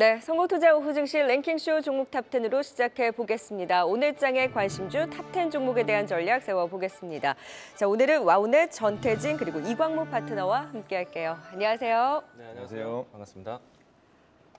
네, 선거투자 오후 증시 랭킹쇼 종목 탑텐으로 시작해 보겠습니다. 오늘장의 관심주 탑텐 종목에 대한 전략 세워보겠습니다. 자, 오늘은 와운의 전태진 그리고 이광모 파트너와 함께할게요. 안녕하세요. 네, 안녕하세요. 반갑습니다.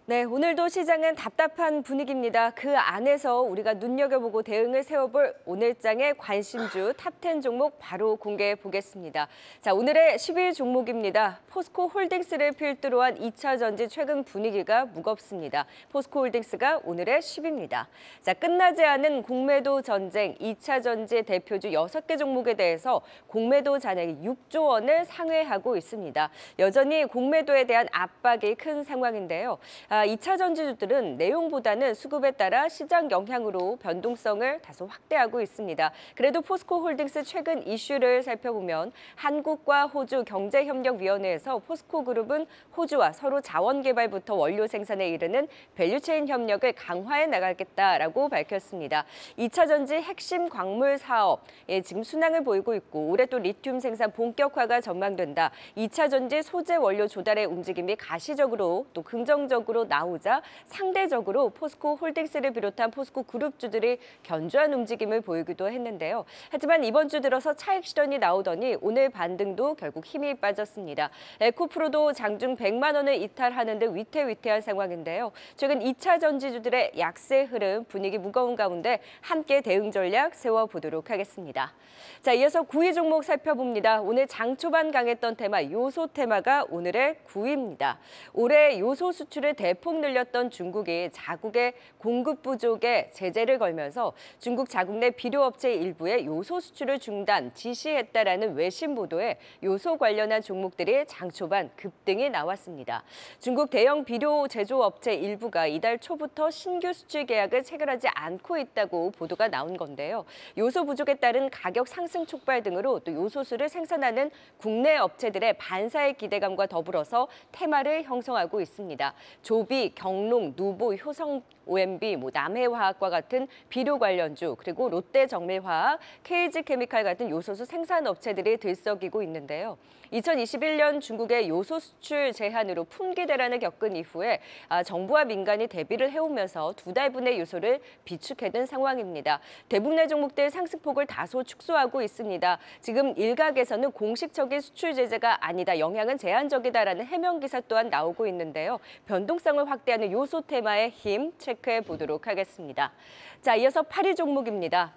네, 오늘도 시장은 답답한 분위기입니다. 그 안에서 우리가 눈여겨보고 대응을 세워볼 오늘장의 관심주 탑10 종목 바로 공개해 보겠습니다. 자, 오늘의 10위 종목입니다. 포스코 홀딩스를 필두로 한 2차 전지 최근 분위기가 무겁습니다. 포스코 홀딩스가 오늘의 1 0입니다 자, 끝나지 않은 공매도 전쟁 2차 전지 대표주 6개 종목에 대해서 공매도 잔액 6조 원을 상회하고 있습니다. 여전히 공매도에 대한 압박이 큰 상황인데요. 2차 아, 전지주들은 내용보다는 수급에 따라 시장 영향으로 변동성을 다소 확대하고 있습니다. 그래도 포스코홀딩스 최근 이슈를 살펴보면 한국과 호주 경제협력위원회에서 포스코그룹은 호주와 서로 자원 개발부터 원료 생산에 이르는 밸류체인 협력을 강화해 나가겠다라고 밝혔습니다. 2차 전지 핵심 광물 사업 예, 지금 순항을 보이고 있고 올해 또 리튬 생산 본격화가 전망된다. 2차 전지 소재 원료 조달의 움직임이 가시적으로 또 긍정적으로 시장으로 나오자 상대적으로 포스코 홀딩스를 비롯한 포스코 그룹주들이 견조한 움직임을 보이기도 했는데요. 하지만 이번 주 들어서 차익 실현이 나오더니 오늘 반등도 결국 힘이 빠졌습니다. 에코프로도 장중 100만 원을 이탈하는 데 위태위태한 상황인데요. 최근 2차 전지주들의 약세 흐름 분위기 무거운 가운데 함께 대응 전략 세워보도록 하겠습니다. 자, 이어서 9위 종목 살펴봅니다. 오늘 장 초반 강했던 테마 요소 테마가 오늘의 9위입니다. 올해 요소 수출을 대 대폭 늘렸던 중국이 자국의 공급 부족에 제재를 걸면서 중국 자국 내 비료업체 일부의 요소 수출을 중단, 지시했다라는 외신 보도에 요소 관련한 종목들이 장 초반 급등이 나왔습니다. 중국 대형 비료 제조업체 일부가 이달 초부터 신규 수출 계약을 체결하지 않고 있다고 보도가 나온 건데요. 요소 부족에 따른 가격 상승 촉발 등으로 또 요소수를 생산하는 국내 업체들의 반사의 기대감과 더불어서 테마를 형성하고 있습니다. 조 노비, 경농, 누보, 효성 OMB, 뭐 남해화학과 같은 비료 관련주, 그리고 롯데정밀화학, KG케미칼 같은 요소수 생산업체들이 들썩이고 있는데요. 2021년 중국의 요소 수출 제한으로 품귀 대란을 겪은 이후에 아, 정부와 민간이 대비를 해오면서 두 달분의 요소를 비축해둔 상황입니다. 대부분의 종목들 상승폭을 다소 축소하고 있습니다. 지금 일각에서는 공식적인 수출 제재가 아니다, 영향은 제한적이다라는 해명 기사 또한 나오고 있는데요. 변동성을 확대하는 요소 테마의 힘, 체크해 보도록 하겠습니다. 자, 이어서 8위 종목입니다.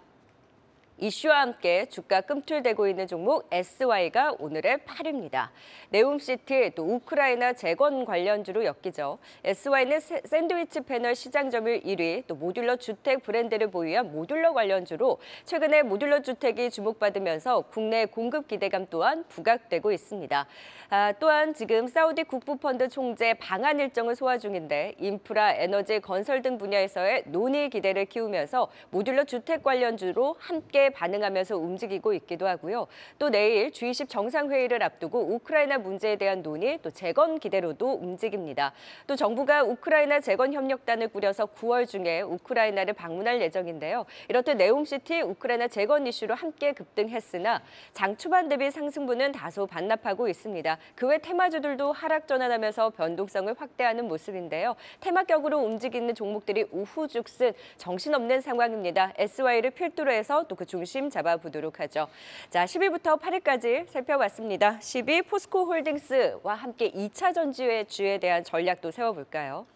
이슈와 함께 주가 끔틀대고 있는 종목 SY가 오늘의 8입니다. 네움시티 또 우크라이나 재건 관련주로 엮이죠. SY는 샌드위치 패널 시장 점유율 1위 또 모듈러 주택 브랜드를 보유한 모듈러 관련주로 최근에 모듈러 주택이 주목받으면서 국내 공급 기대감 또한 부각되고 있습니다. 아, 또한 지금 사우디 국부펀드 총재 방한 일정을 소화 중인데 인프라, 에너지, 건설 등 분야에서의 논의 기대를 키우면서 모듈러 주택 관련주로 함께 반응하면서 움직이고 있기도 하고요. 또 내일 G20 정상회의를 앞두고 우크라이나 문제에 대한 논의 또 재건 기대로도 움직입니다. 또 정부가 우크라이나 재건 협력단을 꾸려서 9월 중에 우크라이나를 방문할 예정인데요. 이렇듯 네옴시티 우크라이나 재건 이슈로 함께 급등했으나 장 초반 대비 상승분은 다소 반납하고 있습니다. 그 외 테마주들도 하락 전환하면서 변동성을 확대하는 모습인데요. 테마격으로 움직이는 종목들이 우후죽순 정신없는 상황입니다. SY를 필두로 해서 또그 중심 잡아보도록 하죠. 자, 10일부터 8일까지 살펴봤습니다. 10일 포스코 홀딩스와 함께 2차 전지회 주에 대한 전략도 세워볼까요?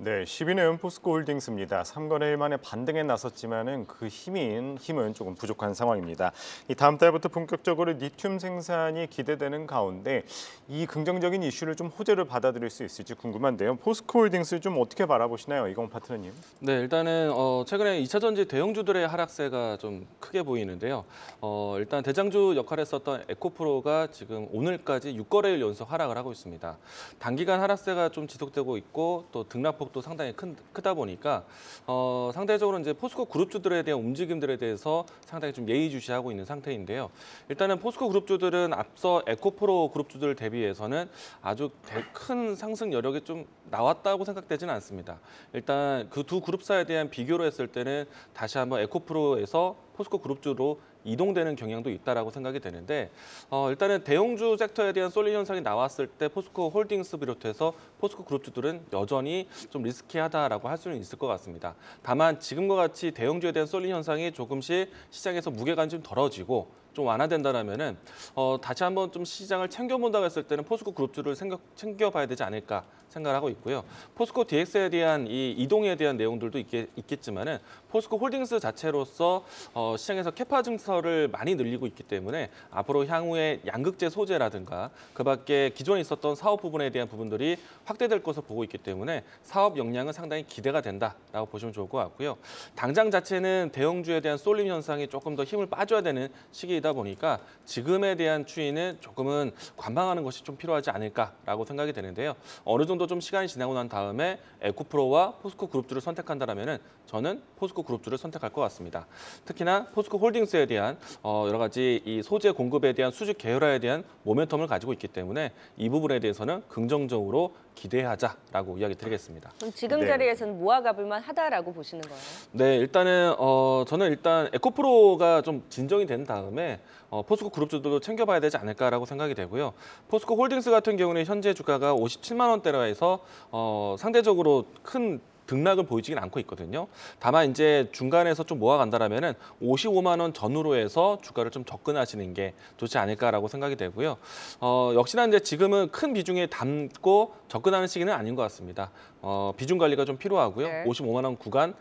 네, 1 2년 포스코홀딩스입니다. 3거래일 만에 반등에 나섰지만은 그 힘인 힘은 조금 부족한 상황입니다. 이 다음 달부터 본격적으로 리튬 생산이 기대되는 가운데 이 긍정적인 이슈를 좀호재를 받아들일 수 있을지 궁금한데요. 포스코홀딩스 좀 어떻게 바라보시나요, 이공 파트너님? 네, 일단은 어, 최근에 2차전지 대형주들의 하락세가 좀 크게 보이는데요. 어, 일단 대장주 역할을 했었던 에코프로가 지금 오늘까지 6거래일 연속 하락을 하고 있습니다. 단기간 하락세가 좀 지속되고 있고 또 등락폭 가격도 상당히 큰, 크다 보니까 어, 상대적으로 이제 포스코 그룹주들에 대한 움직임들에 대해서 상당히 좀 예의주시하고 있는 상태인데요. 일단은 포스코 그룹주들은 앞서 에코프로 그룹주들 대비해서는 아주 큰 상승 여력이 좀 나왔다고 생각되지는 않습니다. 일단 그 두 그룹사에 대한 비교로 했을 때는 다시 한번 에코프로에서 포스코 그룹주로 이동되는 경향도 있다라고 생각이 되는데 어, 일단은 대형주 섹터에 대한 쏠림 현상이 나왔을 때 포스코 홀딩스 비롯해서 포스코 그룹주들은 여전히 좀 리스키하다라고 할 수는 있을 것 같습니다. 다만 지금과 같이 대형주에 대한 쏠림 현상이 조금씩 시장에서 무게감이 좀 덜어지고 좀 완화된다라면은 어, 다시 한번 좀 시장을 챙겨본다고 했을 때는 포스코 그룹주를 생각, 챙겨봐야 되지 않을까 생각하고 있고요. 포스코 DX에 대한 이 이동에 대한 내용들도 있겠, 있겠지만은 포스코 홀딩스 자체로서 어, 시장에서 캐파 증설을 많이 늘리고 있기 때문에 앞으로 향후에 양극재 소재라든가 그밖에 기존에 있었던 사업 부분에 대한 부분들이 확대될 것으로 보고 있기 때문에 사업 역량은 상당히 기대가 된다라고 보시면 좋을 것 같고요. 당장 자체는 대형주에 대한 쏠림 현상이 조금 더 힘을 빠져야 되는 시기 시이다 보니까 지금에 대한 추이는 조금은 관망하는 것이 좀 필요하지 않을까라고 생각이 되는데요. 어느 정도 좀 시간이 지나고 난 다음에 에코프로와 포스코 그룹주를 선택한다면 은 저는 포스코 그룹주를 선택할 것 같습니다. 특히나 포스코 홀딩스에 대한 어, 여러 가지 이 소재 공급에 대한 수직 계열화에 대한 모멘텀을 가지고 있기 때문에 이 부분에 대해서는 긍정적으로 기대하자라고 이야기 드리겠습니다. 그럼 지금 네. 자리에서는 모아가볼 만하다라고 보시는 거예요? 네, 일단은 어, 저는 일단 에코프로가 좀 진정이 된 다음에 어, 포스코 그룹주들도 챙겨봐야 되지 않을까라고 생각이 되고요. 포스코 홀딩스 같은 경우는 현재 주가가 57만 원대라에서 어, 상대적으로 큰 등락을 보이지는 않고 있거든요. 다만 이제 중간에서 좀 모아간다라면은 55만 원 전후로 해서 주가를 좀 접근하시는 게 좋지 않을까라고 생각이 되고요. 어, 역시나 이제 지금은 큰 비중에 담고 접근하는 시기는 아닌 것 같습니다. 어, 비중 관리가 좀 필요하고요. 네. 55만 원 구간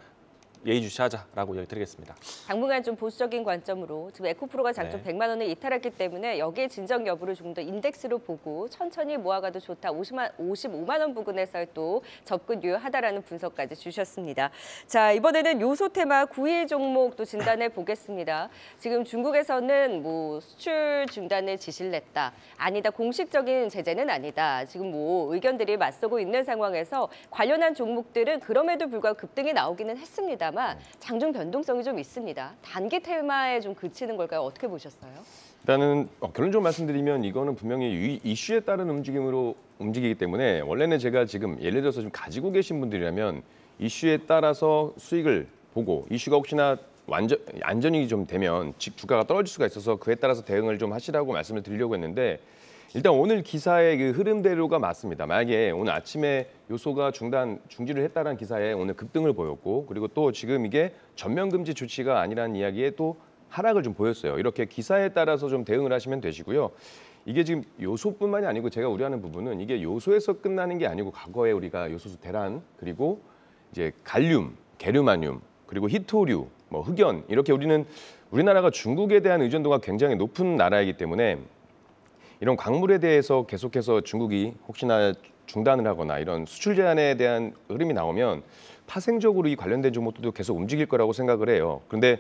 예의주시하자라고 얘기 드리겠습니다. 당분간 좀 보수적인 관점으로 지금 에코프로가 장점 네. 100만 원을 이탈했기 때문에 여기에 진정 여부를 좀 더 인덱스로 보고 천천히 모아가도 좋다. 50만, 55만 원 부근에서 또 접근 유효하다라는 분석까지 주셨습니다. 자 이번에는 요소 테마 9위 종목 도 진단해 보겠습니다. 지금 중국에서는 뭐 수출 중단에 지시를 냈다. 아니다 공식적인 제재는 아니다. 지금 뭐 의견들이 맞서고 있는 상황에서 관련한 종목들은 그럼에도 불구하고 급등이 나오기는 했습니다 다만 네. 장중 변동성이 좀 있습니다. 단기 테마에 좀 그치는 걸까요? 어떻게 보셨어요? 일단은 결론 적으로 말씀드리면 이거는 분명히 이슈에 따른 움직임으로 움직이기 때문에 원래는 제가 지금 예를 들어서 지금 가지고 계신 분들이라면 이슈에 따라서 수익을 보고 이슈가 혹시나 완전 안전이 좀 되면 주가가 떨어질 수가 있어서 그에 따라서 대응을 좀 하시라고 말씀을 드리려고 했는데 일단 오늘 기사의 그 흐름대로가 맞습니다. 만약에 오늘 아침에 요소가 중단 중지를 했다는 기사에 오늘 급등을 보였고 그리고 또 지금 이게 전면 금지 조치가 아니라는 이야기에 또 하락을 좀 보였어요. 이렇게 기사에 따라서 좀 대응을 하시면 되시고요. 이게 지금 요소뿐만이 아니고 제가 우려하는 부분은 이게 요소에서 끝나는 게 아니고 과거에 우리가 요소수 대란 그리고 이제 갈륨, 게르마늄 그리고 히토류, 뭐 흑연 이렇게 우리는 우리나라가 중국에 대한 의존도가 굉장히 높은 나라이기 때문에 이런 광물에 대해서 계속해서 중국이 혹시나 중단을 하거나 이런 수출 제한에 대한 흐름이 나오면 파생적으로 이 관련된 종목들도 계속 움직일 거라고 생각을 해요. 그런데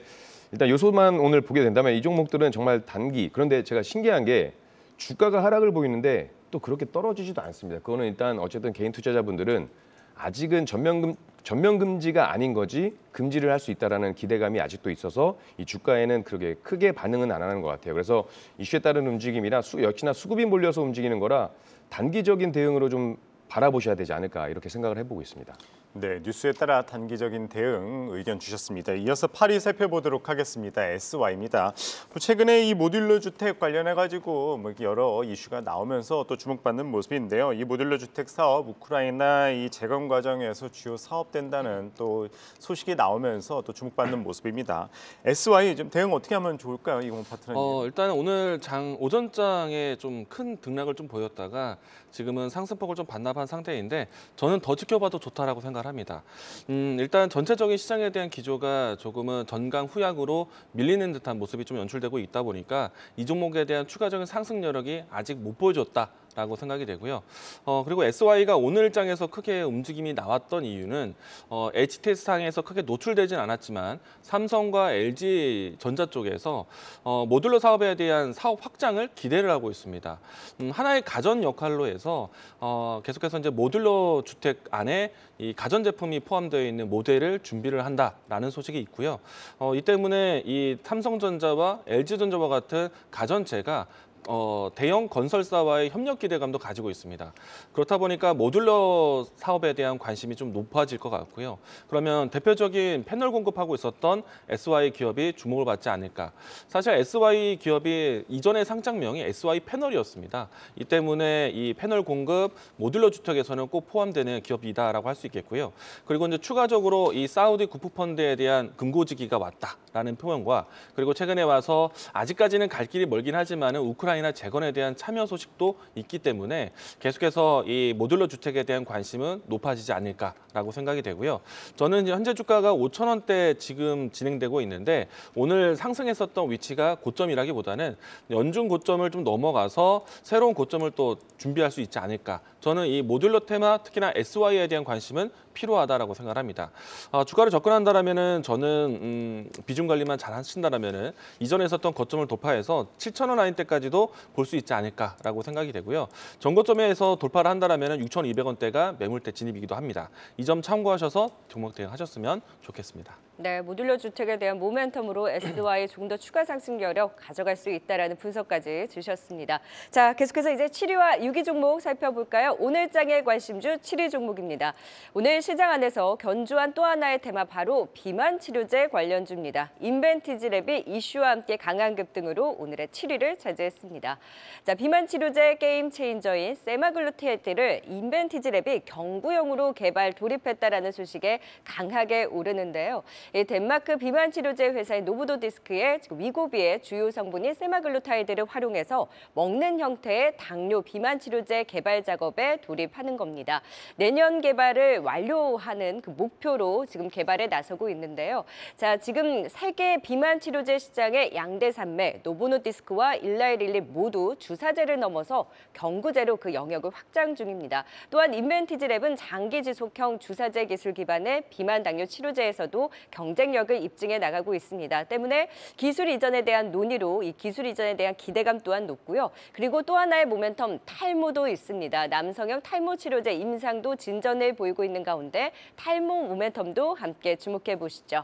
일단 요소만 오늘 보게 된다면 이 종목들은 정말 단기 그런데 제가 신기한 게 주가가 하락을 보이는데 또 그렇게 떨어지지도 않습니다. 그거는 일단 어쨌든 개인 투자자분들은 아직은 전면 전면 금지가 아닌 거지 금지를 할 수 있다라는 기대감이 아직도 있어서 이 주가에는 그렇게 크게 반응은 안 하는 것 같아요. 그래서 이슈에 따른 움직임이나 수, 역시나 수급이 몰려서 움직이는 거라 단기적인 대응으로 좀 바라보셔야 되지 않을까 이렇게 생각을 해보고 있습니다. 네, 뉴스에 따라 단기적인 대응 의견 주셨습니다. 이어서 8위 살펴보도록 하겠습니다. SY입니다. 뭐 최근에 이 모듈러 주택 관련해 가지고 뭐 여러 이슈가 나오면서 또 주목받는 모습인데요. 이 모듈러 주택 사업 우크라이나 이 재건 과정에서 주요 사업된다는 또 소식이 나오면서 또 주목받는 모습입니다. SY 좀 대응 어떻게 하면 좋을까요, 이공 파트너님? 어, 일단 오늘 장 오전장에 좀 큰 등락을 좀 보였다가 지금은 상승폭을 좀 반납한 상태인데 저는 더 지켜봐도 좋다라고 생각합니다. 합니다. 음, 일단 전체적인 시장에 대한 기조가 조금은 전강 후약으로 밀리는 듯한 모습이 좀 연출되고 있다 보니까 이 종목에 대한 추가적인 상승 여력이 아직 못 보여줬다. 라고 생각이 되고요. 어, 그리고 SY가 오늘 장에서 크게 움직임이 나왔던 이유는 어, HTS 상에서 크게 노출되진 않았지만 삼성과 LG 전자 쪽에서 어, 모듈러 사업에 대한 사업 확장을 기대를 하고 있습니다. 음, 하나의 가전 역할로 해서 어, 계속해서 이제 모듈러 주택 안에 이 가전 제품이 포함되어 있는 모델을 준비를 한다라는 소식이 있고요. 어, 이 때문에 이 삼성전자와 LG전자와 같은 가전체가 어, 대형 건설사와의 협력 기대감도 가지고 있습니다. 그렇다 보니까 모듈러 사업에 대한 관심이 좀 높아질 것 같고요. 그러면 대표적인 패널 공급하고 있었던 SY 기업이 주목을 받지 않을까. 사실 SY 기업이 이전의 상장명이 SY 패널이었습니다. 이 때문에 이 패널 공급 모듈러 주택에서는 꼭 포함되는 기업이다라고 할 수 있겠고요. 그리고 이제 추가적으로 이 사우디 구프펀드에 대한 금고지기가 왔다라는 표현과 그리고 최근에 와서 아직까지는 갈 길이 멀긴 하지만 우크라이나 우크라이나 재건에 대한 참여 소식도 있기 때문에 계속해서 이 모듈러 주택에 대한 관심은 높아지지 않을까라고 생각이 되고요. 저는 현재 주가가 5천 원대 지금 진행되고 있는데 오늘 상승했었던 위치가 고점이라기보다는 연중 고점을 좀 넘어가서 새로운 고점을 또 준비할 수 있지 않을까. 저는 이 모듈러 테마 특히나 SY에 대한 관심은 필요하다라고 생각합니다. 어, 주가를 접근한다라면은 저는 음, 비중 관리만 잘 하신다라면은 이전에 있었던 거점을 돌파해서 7천 원 라인 때까지도 때도 볼수 있지 않을까라고 생각이 되고요. 전고점에서 돌파를 한다면 6,200원대가 매물대 진입이기도 합니다. 이 점 참고하셔서 종목 대응하셨으면 좋겠습니다. 네, 모듈러 주택에 대한 모멘텀으로 S와의 좀더 추가 상승 여력 가져갈 수 있다라는 분석까지 주셨습니다. 자, 계속해서 이제 7위와 6위 종목 살펴볼까요? 오늘 장의 관심주 7위 종목입니다. 오늘 시장 안에서 견주한 또 하나의 테마 바로 비만 치료제 관련주입니다. 인벤티지랩이 이슈와 함께 강한 급등으로 오늘의 7위를 차지했습니다. 자, 비만 치료제 게임 체인저인 세마글루테이트를 인벤티지랩이 경구용으로 개발 돌입했다라는 소식에 강하게 오르는데요. 덴마크 비만 치료제 회사인 노보도 디스크의 위고비의 주요 성분인 세마글루타이드를 활용해서 먹는 형태의 당뇨 비만 치료제 개발 작업에 돌입하는 겁니다. 내년 개발을 완료하는 그 목표로 지금 개발에 나서고 있는데요. 자, 지금 세계 비만 치료제 시장의 양대 산맥 노보노디스크와 일라이릴리 모두 주사제를 넘어서 경구제로 그 영역을 확장 중입니다. 또한 인벤티지랩은 장기 지속형 주사제 기술 기반의 비만 당뇨 치료제에서도 경쟁력을 입증해 나가고 있습니다. 때문에 기술 이전에 대한 논의로 이 기술 이전에 대한 기대감 또한 높고요. 그리고 또 하나의 모멘텀 탈모도 있습니다. 남성형 탈모 치료제 임상도 진전을 보이고 있는 가운데 탈모 모멘텀도 함께 주목해 보시죠.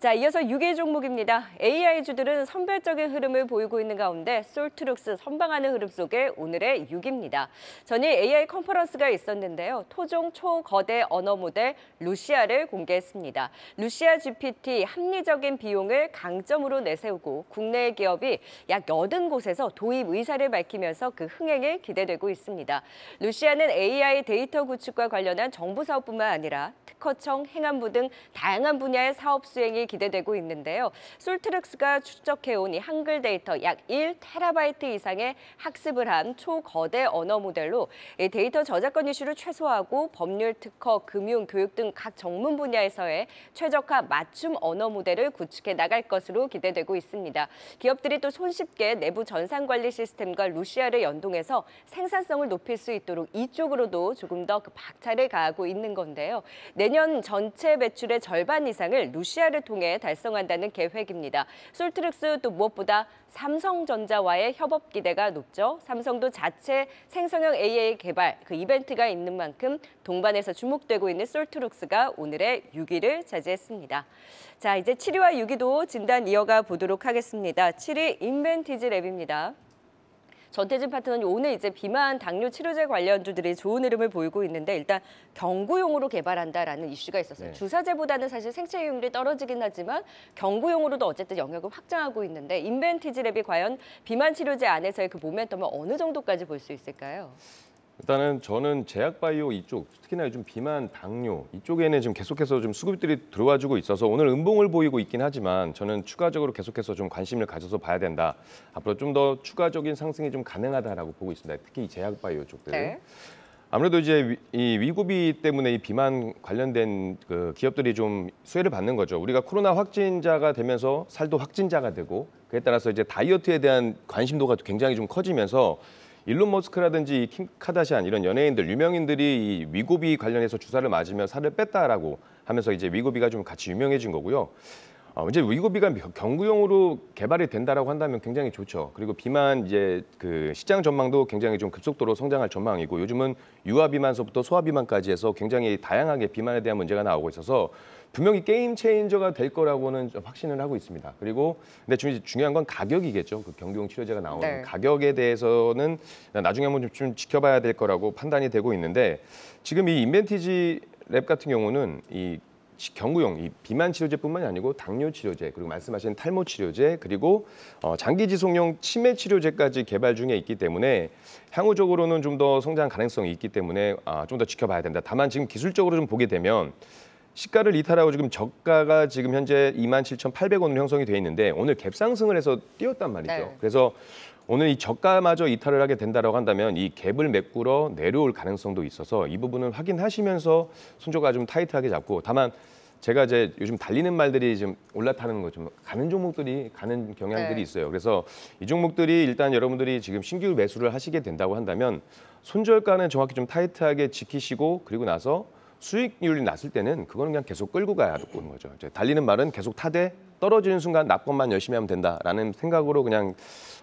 자, 이어서 6위 종목입니다. AI주들은 선별적인 흐름을 보이고 있는 가운데 솔트룩스 선방하는 흐름 속에 오늘의 6위입니다. 전일 AI 컨퍼런스가 있었는데요. 토종 초거대 언어 모델 루시아를 공개했습니다. 루시아 GPT 합리적인 비용을 강점으로 내세우고 국내 기업이 약 80곳에서 도입 의사를 밝히면서 그흥행에 기대되고 있습니다. 루시아는 AI 데이터 구축과 관련한 정부 사업뿐만 아니라 특허청, 행안부 등 다양한 분야의 사업 수행이 기대되고 있는데요. 솔트렉스가 추적해온 이 한글 데이터 약 1테라바이트 이상의 학습을 한 초거대 언어 모델로 데이터 저작권 이슈를 최소화하고 법률, 특허, 금융, 교육 등 각 전문 분야에서의 최적화 맞춤 언어 모델을 구축해 나갈 것으로 기대되고 있습니다. 기업들이 또 손쉽게 내부 전산관리 시스템과 루시아를 연동해서 생산성을 높일 수 있도록 이쪽으로도 조금 더그 박차를 가하고 있는 건데요. 내년 전체 매출의 절반 이상을 루시아를 통해 통해 달성한다는 계획입니다. 솔트릭스 또 무엇보다 삼성전자와의 협업 기대가 높죠. 삼성도 자체 생성형 AI 개발 그 이벤트가 있는 만큼 동반에서 주목되고 있는 솔트룩스가 오늘의 6위를 차지했습니다. 자, 이제 7위와 6위도 진단 이어가 보도록 하겠습니다. 7위 인벤티지 랩입니다. 전태진 파트는 오늘 이제 비만 당뇨 치료제 관련주들이 좋은 흐름을 보이고 있는데 일단 경구용으로 개발한다라는 이슈가 있었어요. 네. 주사제보다는 사실 생체 효율이 떨어지긴 하지만 경구용으로도 어쨌든 영역을 확장하고 있는데 인벤티지랩이 과연 비만 치료제 안에서의 그 모멘텀을 어느 정도까지 볼 수 있을까요? 일단은 저는 제약바이오 이쪽 특히나 요즘 비만, 당뇨 이쪽에는 지금 계속해서 좀 수급들이 들어와주고 있어서 오늘 음봉을 보이고 있긴 하지만 저는 추가적으로 계속해서 좀 관심을 가져서 봐야 된다. 앞으로 좀 더 추가적인 상승이 좀 가능하다라고 보고 있습니다. 특히 제약바이오 쪽들. 네. 아무래도 이제 이 위고비 때문에 이 비만 관련된 그 기업들이 좀 수혜를 받는 거죠. 우리가 코로나 확진자가 되면서 살도 확진자가 되고 그에 따라서 이제 다이어트에 대한 관심도가 굉장히 좀 커지면서 일론 머스크라든지 킴 카다시안 이런 연예인들 유명인들이 이 위고비 관련해서 주사를 맞으면 살을 뺐다라고 하면서 이제 위고비가 좀 같이 유명해진 거고요. 어, 이제 위고비가 경구용으로 개발이 된다라고 한다면 굉장히 좋죠. 그리고 비만 이제 그 시장 전망도 굉장히 좀 급속도로 성장할 전망이고 요즘은 유아 비만서부터 소아 비만까지 해서 굉장히 다양하게 비만에 대한 문제가 나오고 있어서 분명히 게임 체인저가 될 거라고는 확신을 하고 있습니다. 그리고 근데 중요한 건 가격이겠죠. 그 경구용 치료제가 나오는 네. 가격에 대해서는 나중에 한번 좀 지켜봐야 될 거라고 판단이 되고 있는데 지금 이 인벤티지 랩 같은 경우는 이 경구용 이 비만 치료제뿐만이 아니고 당뇨 치료제 그리고 말씀하신 탈모 치료제 그리고 어, 장기 지속용 치매 치료제까지 개발 중에 있기 때문에 향후적으로는 좀 더 성장 가능성이 있기 때문에 아, 좀 더 지켜봐야 된다. 다만 지금 기술적으로 좀 보게 되면 시가를 이탈하고 지금 저가가 지금 현재 27,800원으로 형성이 돼 있는데 오늘 갭 상승을 해서 뛰었단 말이죠. 네. 그래서 오늘 이 저가마저 이탈을 하게 된다고 한다면 이 갭을 메꾸러 내려올 가능성도 있어서 이 부분은 확인하시면서 손조가 좀 타이트하게 잡고 다만 제가 이제 요즘 달리는 말들이 지금 올라타는 거 좀 가는 종목들이 가는 경향들이 네. 있어요. 그래서 이 종목들이 일단 여러분들이 지금 신규 매수를 하시게 된다고 한다면 손절가는 정확히 좀 타이트하게 지키시고 그리고 나서 수익률이 났을 때는 그거는 그냥 계속 끌고 가야 되는 거죠. 달리는 말은 계속 타되 떨어지는 순간 납법만 열심히 하면 된다라는 생각으로 그냥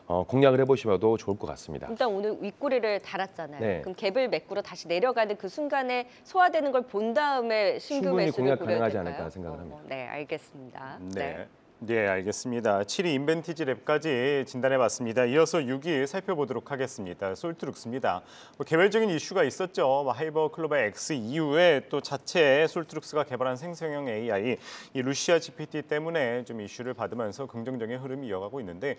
어, 공략을 해보셔도 시 좋을 것 같습니다. 일단 오늘 윗꼬리를 달았잖아요. 네. 그럼 갭을 메꾸러 다시 내려가는 그 순간에 소화되는 걸 본 다음에 신규 충분히 매수를 공략 가능하지 않을까 생각을 합니다. 어, 네, 알겠습니다. 네. 네. 네, 알겠습니다. 7위 인벤티지 랩까지 진단해봤습니다. 이어서 6위 살펴보도록 하겠습니다. 솔트룩스입니다. 뭐 개별적인 이슈가 있었죠. 뭐 하이버 클로바 X 이후에 또 자체 솔트룩스가 개발한 생성형 AI, 이 루시아 GPT 때문에 좀 이슈를 받으면서 긍정적인 흐름이 이어가고 있는데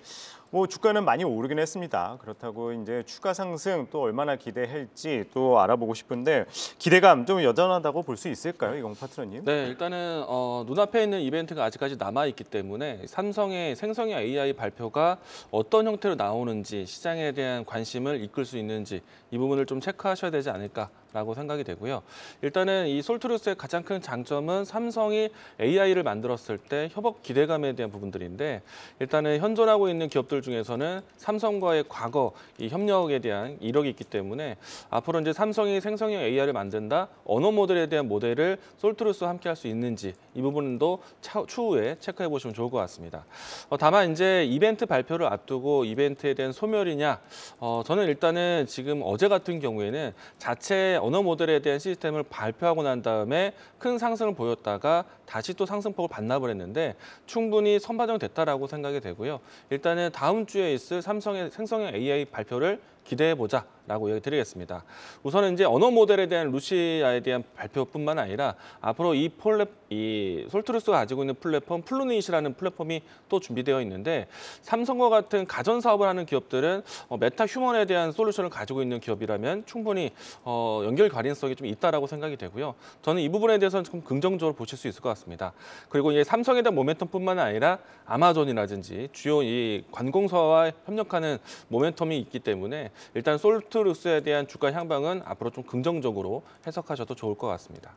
뭐 주가는 많이 오르긴 했습니다. 그렇다고 이제 추가 상승 또 얼마나 기대할지 또 알아보고 싶은데 기대감 좀 여전하다고 볼 수 있을까요? 이광 파트너님? 네, 일단은 어, 눈앞에 있는 이벤트가 아직까지 남아있기 때문에 때문에 삼성의 생성형 AI 발표가 어떤 형태로 나오는지 시장에 대한 관심을 이끌 수 있는지 이 부분을 좀 체크하셔야 되지 않을까 라고 생각이 되고요. 일단은 이 솔트루스의 가장 큰 장점은 삼성이 AI를 만들었을 때 협업 기대감에 대한 부분들인데 일단은 현존하고 있는 기업들 중에서는 삼성과의 과거 이 협력에 대한 이력이 있기 때문에 앞으로 이제 삼성이 생성형 AI를 만든다 언어 모델에 대한 모델을 솔트루스와 함께 할 수 있는지 이 부분도 추후에 체크해 보시면 좋을 것 같습니다. 어, 다만 이제 이벤트 발표를 앞두고 이벤트에 대한 소멸이냐 어, 저는 일단은 지금 어제 같은 경우에는 자체 언어 모델에 대한 시스템을 발표하고 난 다음에 큰 상승을 보였다가 다시 또 상승폭을 반납을 했는데 충분히 선반영 됐다라고 생각이 되고요. 일단은 다음 주에 있을 삼성의 생성형 AI 발표를 기대해 보자. 라고 이야기 드리겠습니다. 우선은 이제 언어 모델에 대한 루시아에 대한 발표뿐만 아니라 앞으로 이 폴랩, 이 솔트루스가 가지고 있는 플랫폼 플루닛이라는 플랫폼이 또 준비되어 있는데 삼성과 같은 가전 사업을 하는 기업들은 어, 메타 휴먼에 대한 솔루션을 가지고 있는 기업이라면 충분히 어, 연결 가능성이 좀 있다라고 생각이 되고요. 저는 이 부분에 대해서는 조금 긍정적으로 보실 수 있을 것 같습니다. 그리고 이제 삼성에 대한 모멘텀뿐만 아니라 아마존이라든지 주요 이 관공서와 협력하는 모멘텀이 있기 때문에 일단 솔트 넥스토루스에 대한 주가 향방은 앞으로 좀 긍정적으로 해석하셔도 좋을 것 같습니다.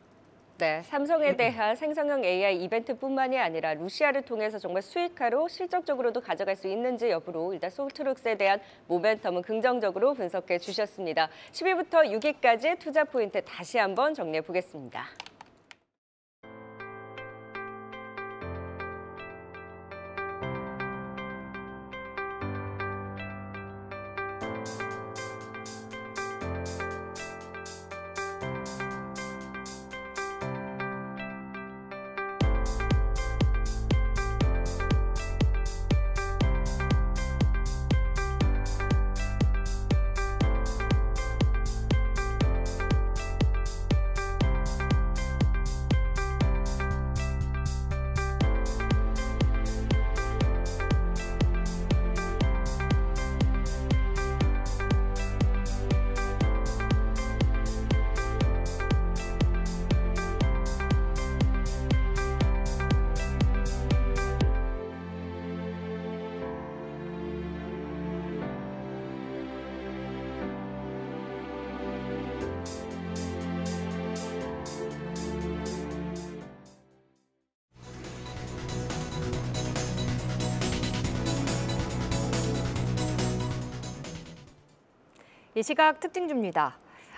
네, 삼성에 대한 생성형 AI 이벤트뿐만이 아니라 루시아를 통해서 정말 수익화로 실적적으로도 가져갈 수 있는지 여부로 일단 솔트룩스에 대한 모멘텀은 긍정적으로 분석해 주셨습니다. 10위부터 6위까지 투자 포인트 다시 한번 정리해 보겠습니다. 이 시각 특징줍니다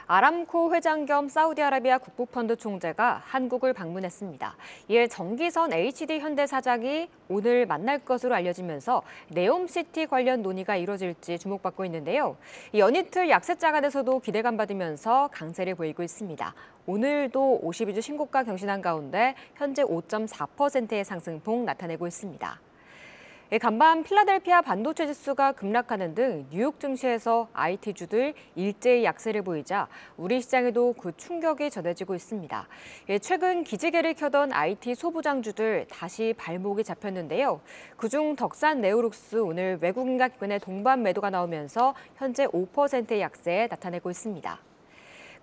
아람코 회장 겸 사우디아라비아 국부펀드 총재가 한국을 방문했습니다. 이에 정기선 HD 현대 사장이 오늘 만날 것으로 알려지면서 네옴시티 관련 논의가 이뤄질지 주목받고 있는데요. 연이틀 약세장 안에서도 기대감 받으면서 강세를 보이고 있습니다. 오늘도 52주 신고가 경신한 가운데 현재 5.4%의 상승폭 나타내고 있습니다. 예, 간밤 필라델피아 반도체 지수가 급락하는 등 뉴욕 증시에서 IT주들 일제히 약세를 보이자 우리 시장에도 그 충격이 전해지고 있습니다. 예, 최근 기지개를 켜던 IT 소부장주들 다시 발목이 잡혔는데요. 그중 덕산 네오룩스 오늘 외국인과 기관의 동반 매도가 나오면서 현재 5%의 약세에 나타내고 있습니다.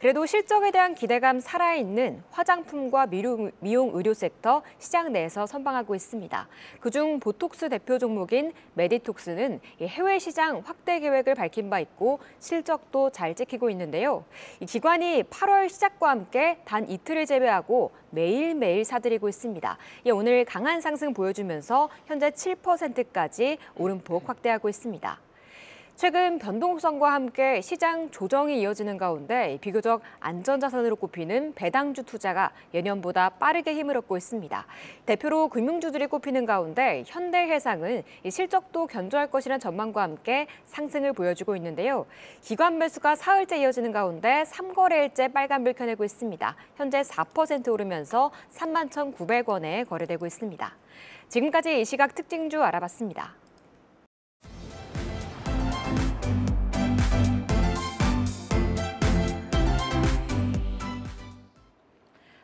그래도 실적에 대한 기대감 살아있는 화장품과 미용, 미용 의료 섹터 시장 내에서 선방하고 있습니다. 그중 보톡스 대표 종목인 메디톡스는 해외 시장 확대 계획을 밝힌 바 있고 실적도 잘 찍히고 있는데요. 이 기관이 8월 시작과 함께 단 이틀을 제외하고 매일매일 사들이고 있습니다. 예, 오늘 강한 상승 보여주면서 현재 7%까지 오름폭 확대하고 있습니다. 최근 변동성과 함께 시장 조정이 이어지는 가운데 비교적 안전자산으로 꼽히는 배당주 투자가 예년보다 빠르게 힘을 얻고 있습니다. 대표로 금융주들이 꼽히는 가운데 현대해상은 실적도 견조할 것이라는 전망과 함께 상승을 보여주고 있는데요. 기관 매수가 사흘째 이어지는 가운데 3거래일째 빨간불 켜내고 있습니다. 현재 4% 오르면서 31,900원에 거래되고 있습니다. 지금까지 이 시각 특징주 알아봤습니다.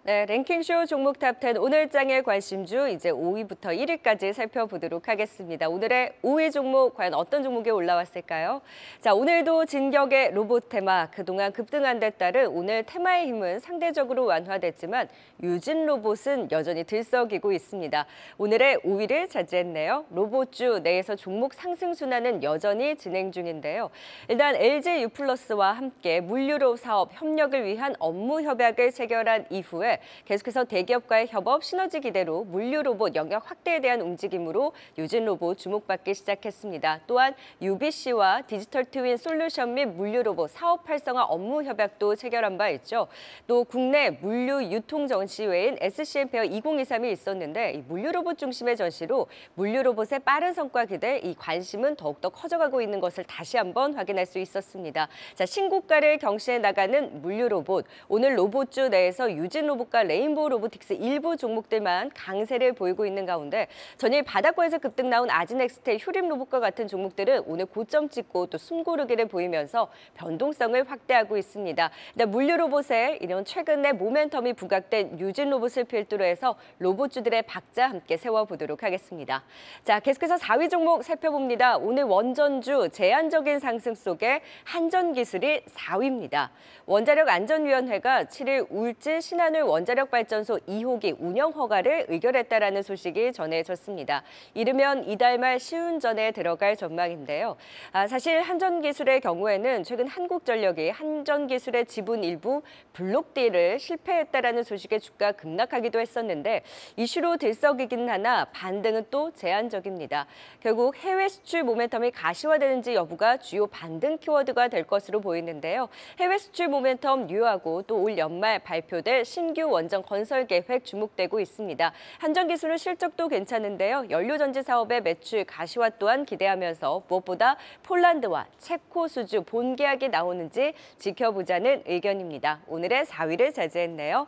네, 랭킹쇼 종목 탑10 오늘장의 관심주 이제 5위부터 1위까지 살펴보도록 하겠습니다. 오늘의 5위 종목 과연 어떤 종목에 올라왔을까요? 자, 오늘도 진격의 로봇 테마 그동안 급등한 데 따른 오늘 테마의 힘은 상대적으로 완화됐지만 유진 로봇은 여전히 들썩이고 있습니다. 오늘의 5위를 차지했네요. 로봇주 내에서 종목 상승 순환은 여전히 진행 중인데요. 일단 LG U 플러스와 함께 물류로 사업 협력을 위한 업무 협약을 체결한 이후에 계속해서 대기업과의 협업 시너지 기대로 물류 로봇 영역 확대에 대한 움직임으로 유진 로봇 주목받기 시작했습니다. 또한 UBC와 디지털 트윈 솔루션 및 물류 로봇 사업 활성화 업무 협약도 체결한 바 있죠. 또 국내 물류 유통 전시회인 SCM 페어 2023이 있었는데 물류 로봇 중심의 전시로 물류 로봇의 빠른 성과 기대 이 관심은 더욱더 커져가고 있는 것을 다시 한번 확인할 수 있었습니다. 자, 신고가를 경시해 나가는 물류 로봇 오늘 로봇주 내에서 유진 로봇 종목과 레인보우 로보틱스 일부 종목들만 강세를 보이고 있는 가운데 전일 바닥권에서 급등 나온 아지넥스의 효림 로봇과 같은 종목들은 오늘 고점 찍고 또 숨고르기를 보이면서 변동성을 확대하고 있습니다. 물류 로봇에 이런 최근에 모멘텀이 부각된 유진 로봇을 필두로 해서 로봇주들의 박자 함께 세워보도록 하겠습니다. 자, 계속해서 4위 종목 살펴봅니다. 오늘 원전주 제한적인 상승 속에 한전기술이 4위입니다. 원자력 안전위원회가 7일 울진 신안을 원 원자력 발전소 2호기 운영 허가를 의결했다라는 소식이 전해졌습니다. 이르면 이달 말 시운전에 들어갈 전망인데요. 아, 사실 한전기술의 경우에는 최근 한국전력이 한전기술의 지분 일부 블록딜을 실패했다라는 소식에 주가 급락하기도 했었는데 이슈로 들썩이긴 하나 반등은 또 제한적입니다. 결국 해외 수출 모멘텀이 가시화되는지 여부가 주요 반등 키워드가 될 것으로 보이는데요. 해외 수출 모멘텀 유효하고또 올 연말 발표될 신규 원전 건설 계획 주목되고 있습니다. 한전 기술은 실적도 괜찮은데요. 연료전지 사업의 매출 가시화 또한 기대하면서 무엇보다 폴란드와 체코 수주 본계약이 나오는지 지켜보자는 의견입니다. 오늘의 4위를 제재했네요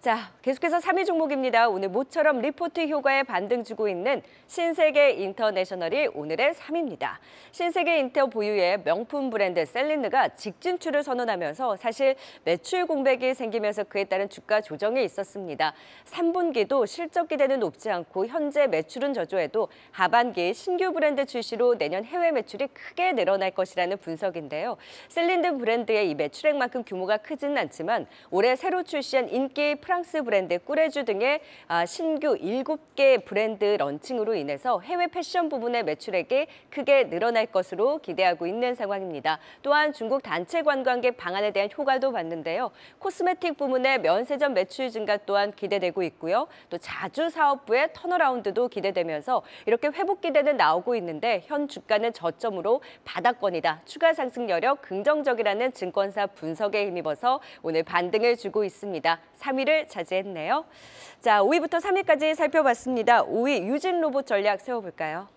자, 계속해서 3위 종목입니다. 오늘 모처럼 리포트 효과에 반등 주고 있는 신세계 인터내셔널이 오늘의 3위입니다. 신세계 인터 보유의 명품 브랜드 셀린느가 직진출을 선언하면서 사실 매출 공백이 생기면서 그에 따른 주가 조정이 있었습니다. 3분기도 실적 기대는 높지 않고 현재 매출은 저조해도 하반기 신규 브랜드 출시로 내년 해외 매출이 크게 늘어날 것이라는 분석인데요. 셀린드 브랜드의 이 매출액만큼 규모가 크진 않지만 올해 새로 출시한 인기 프랑스 브랜드 꾸레쥬 등의 아, 신규 7개 브랜드 런칭으로 인해서 해외 패션 부문의 매출액이 크게 늘어날 것으로 기대하고 있는 상황입니다. 또한 중국 단체 관광객 방안에 대한 효과도 봤는데요. 코스메틱 부문의 면세점 매출 증가 또한 기대되고 있고요. 또 자주 사업부의 턴어라운드도 기대되면서 이렇게 회복 기대는 나오고 있는데 현 주가는 저점으로 바닥권이다. 추가 상승 여력 긍정적이라는 증권사 분석에 힘입어서 오늘 반등을 주고 있습니다. 3위를 4위를 차지했네요. 자, 5위부터 3위까지 살펴봤습니다. 5위 유진 로봇 전략 세워볼까요?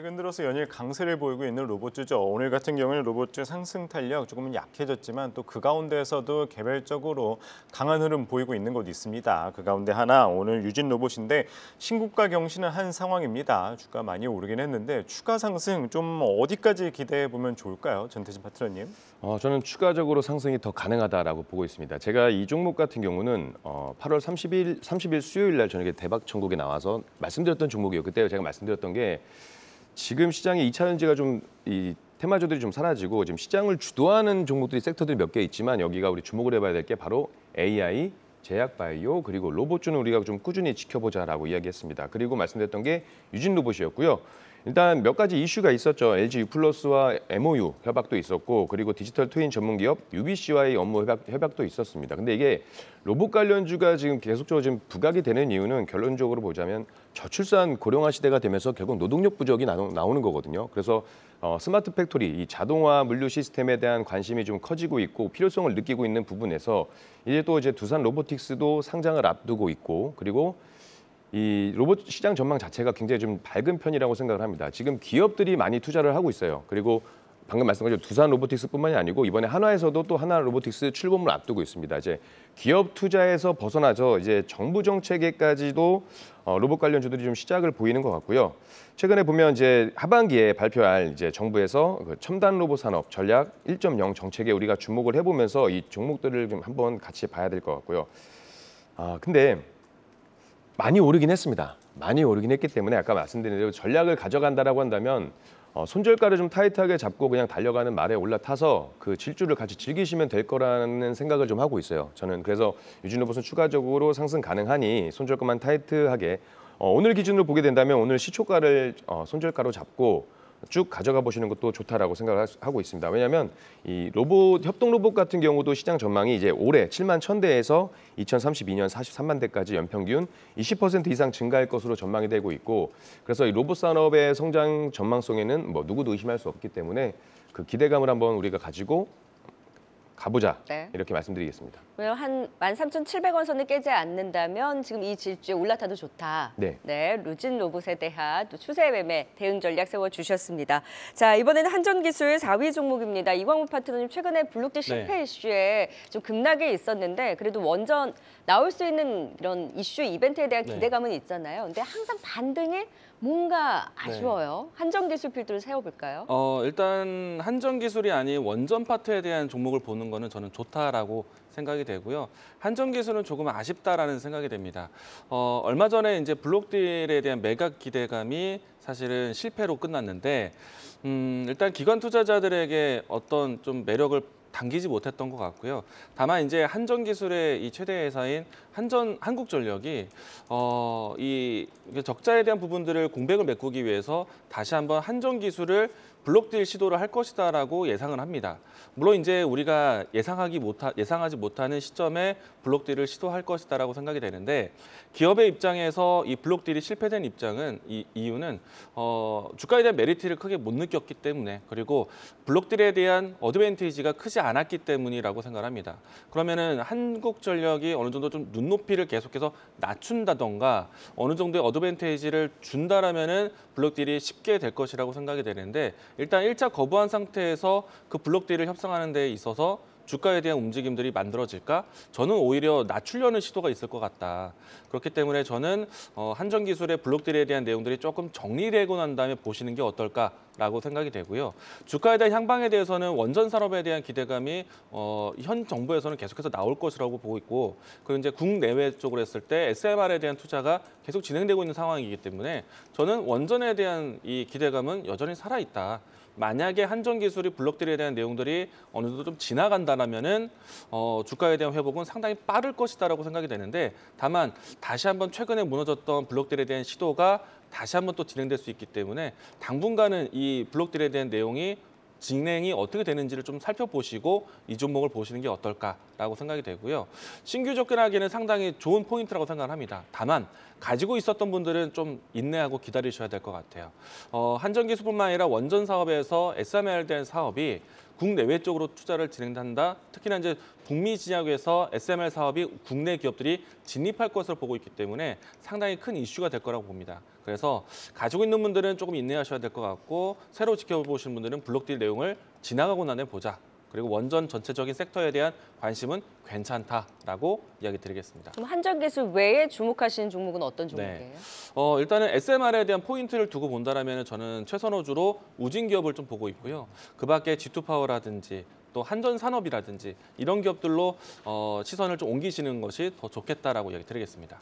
최근 들어서 연일 강세를 보이고 있는 로봇주죠. 오늘 같은 경우는 로봇주 상승 탄력 조금은 약해졌지만 또 그 가운데에서도 개별적으로 강한 흐름 보이고 있는 곳이 있습니다. 그 가운데 하나 오늘 유진 로봇인데 신고가 경신을 한 상황입니다. 주가 많이 오르긴 했는데 추가 상승 좀 어디까지 기대해 보면 좋을까요? 전태진 파트너님. 어, 저는 추가적으로 상승이 더 가능하다라고 보고 있습니다. 제가 이 종목 같은 경우는 어, 8월 30일, 30일 수요일 날 저녁에 대박 천국에 나와서 말씀드렸던 종목이에요. 그때 제가 말씀드렸던 게 지금 시장에 이차전지가 좀 이 테마주들이 좀 사라지고 지금 시장을 주도하는 종목들이 섹터들이 몇 개 있지만 여기가 우리 주목을 해봐야 될 게 바로 AI, 제약 바이오 그리고 로봇주는 우리가 좀 꾸준히 지켜보자라고 이야기했습니다. 그리고 말씀드렸던 게 유진 로봇이었고요. 일단 몇 가지 이슈가 있었죠. LG U+와 MOU 협약도 있었고 그리고 디지털 트윈 전문 기업 UBC와의 업무 협약, 도 있었습니다. 근데 이게 로봇 관련주가 지금 계속적으로 지금 부각이 되는 이유는 결론적으로 보자면 저출산 고령화 시대가 되면서 결국 노동력 부족이 나오는 거거든요. 그래서 어, 스마트 팩토리, 이 자동화 물류 시스템에 대한 관심이 좀 커지고 있고 필요성을 느끼고 있는 부분에서 이제 또 이제 두산 로보틱스도 상장을 앞두고 있고 그리고 이 로봇 시장 전망 자체가 굉장히 좀 밝은 편이라고 생각을 합니다. 지금 기업들이 많이 투자를 하고 있어요. 그리고 방금 말씀하신 두산 로보틱스뿐만이 아니고 이번에 한화에서도 또 한화 로보틱스 출범을 앞두고 있습니다. 이제 기업 투자에서 벗어나죠 이제 정부 정책에까지도 어, 로봇 관련주들이 좀 시작을 보이는 것 같고요. 최근에 보면 이제 하반기에 발표할 이제 정부에서 그 첨단 로봇 산업 전략 1.0 정책에 우리가 주목을 해보면서 이 종목들을 좀 한번 같이 봐야 될 것 같고요. 아 근데 많이 오르긴 했습니다. 많이 오르긴 했기 때문에 아까 말씀드린 대로 전략을 가져간다라고 한다면 어, 손절가를 좀 타이트하게 잡고 그냥 달려가는 말에 올라타서 그 질주를 같이 즐기시면 될 거라는 생각을 좀 하고 있어요. 저는 그래서 유진호 보선 추가적으로 상승 가능하니 손절가만 타이트하게 어, 오늘 기준으로 보게 된다면 오늘 시초가를 어, 손절가로 잡고 쭉 가져가 보시는 것도 좋다라고 생각을 하고 있습니다. 왜냐하면 이 로봇 협동 로봇 같은 경우도 시장 전망이 이제 올해 7만 1천 대에서 2032년 43만 대까지 연평균 20% 이상 증가할 것으로 전망이 되고 있고 그래서 이 로봇 산업의 성장 전망속에는뭐 누구도 의심할 수 없기 때문에 그 기대감을 한번 우리가 가지고 가보자 네. 이렇게 말씀드리겠습니다. 한 13,700원 선을 깨지 않는다면 지금 이 질주에 올라타도 좋다. 네. 네 루진 로봇에 대한 또 추세 매매 대응 전략 세워주셨습니다. 자 이번에는 한전기술 4위 종목입니다. 이광무 파트너님 최근에 블록디 네. 실패 네. 이슈에 좀 급락이 있었는데 그래도 원전 나올 수 있는 이런 이슈 이벤트에 대한 네. 기대감은 있잖아요. 근데 항상 반등에 뭔가 네. 아쉬워요. 한정 기술 필드를 세워볼까요? 어, 일단 한정 기술이 아닌 원전 파트에 대한 종목을 보는 거는 저는 좋다라고 생각이 되고요. 한정 기술은 조금 아쉽다라는 생각이 됩니다. 어, 얼마 전에 이제 블록딜에 대한 매각 기대감이 사실은 실패로 끝났는데 음, 일단 기관 투자자들에게 어떤 좀 매력을 당기지 못했던 것 같고요. 다만 이제 한전 기술의 이 최대 회사인 한전 한국전력이 어, 이 그 적자에 대한 부분들을 공백을 메꾸기 위해서 다시 한번 한전 기술을 블록딜 시도를 할 것이다라고 예상을 합니다. 물론 이제 우리가 예상하기 못하, 예상하지 못하는 시점에 블록딜을 시도할 것이다라고 생각이 되는데 기업의 입장에서 이 블록딜이 실패된 입장은 이 이유는 어, 주가에 대한 메리트를 크게 못 느꼈기 때문에 그리고 블록딜에 대한 어드밴티지가 크지 않았기 때문이라고 생각합니다. 그러면은 한국전력이 어느 정도 좀 눈높이를 계속해서 낮춘다던가 어느 정도의 어드밴티지를 준다라면은 블록딜이 쉽게 될 것이라고 생각이 되는데 일단 1차 거부한 상태에서 그 블록 딜을 협상하는 데 있어서 주가에 대한 움직임들이 만들어질까? 저는 오히려 낮추려는 시도가 있을 것 같다. 그렇기 때문에 저는 어, 한정 기술의 블록들에 대한 내용들이 조금 정리되고 난 다음에 보시는 게 어떨까라고 생각이 되고요. 주가에 대한 향방에 대해서는 원전 산업에 대한 기대감이 어, 현 정부에서는 계속해서 나올 것이라고 보고 있고 그리고 이제 국내외 쪽으로 했을 때 SMR에 대한 투자가 계속 진행되고 있는 상황이기 때문에 저는 원전에 대한 이 기대감은 여전히 살아있다. 만약에 한정 기술이 블록들에 대한 내용들이 어느 정도 좀 지나간다라면은 어, 주가에 대한 회복은 상당히 빠를 것이다라고 생각이 되는데 다만 다시 한번 최근에 무너졌던 블록들에 대한 시도가 다시 한번 또 진행될 수 있기 때문에 당분간은 이 블록들에 대한 내용이 진행이 어떻게 되는지를 좀 살펴보시고 이 종목을 보시는 게 어떨까라고 생각이 되고요. 신규 접근하기에는 상당히 좋은 포인트라고 생각을 합니다. 다만 가지고 있었던 분들은 좀 인내하고 기다리셔야 될 것 같아요. 어, 한전기수뿐만 아니라 원전 사업에서 SMR에 대 사업이 국내외 쪽으로 투자를 진행한다. 특히나 이제 북미 지역에서 SMR 사업이 국내 기업들이 진입할 것으로 보고 있기 때문에 상당히 큰 이슈가 될 거라고 봅니다. 그래서 가지고 있는 분들은 조금 인내하셔야 될 것 같고 새로 지켜보시는 분들은 블록딜 내용을 지나가고 나면 보자 그리고 원전 전체적인 섹터에 대한 관심은 괜찮다라고 이야기 드리겠습니다. 그럼 한전기술 외에 주목하시는 종목은 어떤 네. 종목이에요? 네. 어, 일단은 SMR에 대한 포인트를 두고 본다면 저는 최선호주로 우진 기업을 좀 보고 있고요. 그밖에 G2파워라든지 또 한전산업이라든지 이런 기업들로 어, 시선을 좀 옮기시는 것이 더 좋겠다라고 이야기 드리겠습니다.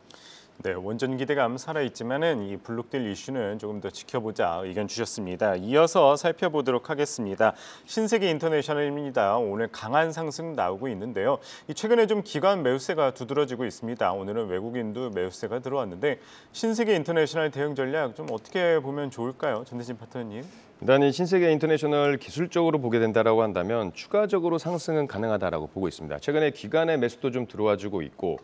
네, 원전 기대감 살아있지만은 이 블록될 이슈는 조금 더 지켜보자 의견 주셨습니다. 이어서 살펴보도록 하겠습니다. 신세계 인터내셔널입니다. 오늘 강한 상승 나오고 있는데요. 이 최근에 좀 기관 매수세가 두드러지고 있습니다. 오늘은 외국인도 매수세가 들어왔는데 신세계 인터내셔널 대응 전략 좀 어떻게 보면 좋을까요? 전대진 파트너님. 일단 이 신세계 인터내셔널 기술적으로 보게 된다고 한다면 추가적으로 상승은 가능하다고 보고 있습니다. 최근에 기간의 매수도 좀 들어와주고 있고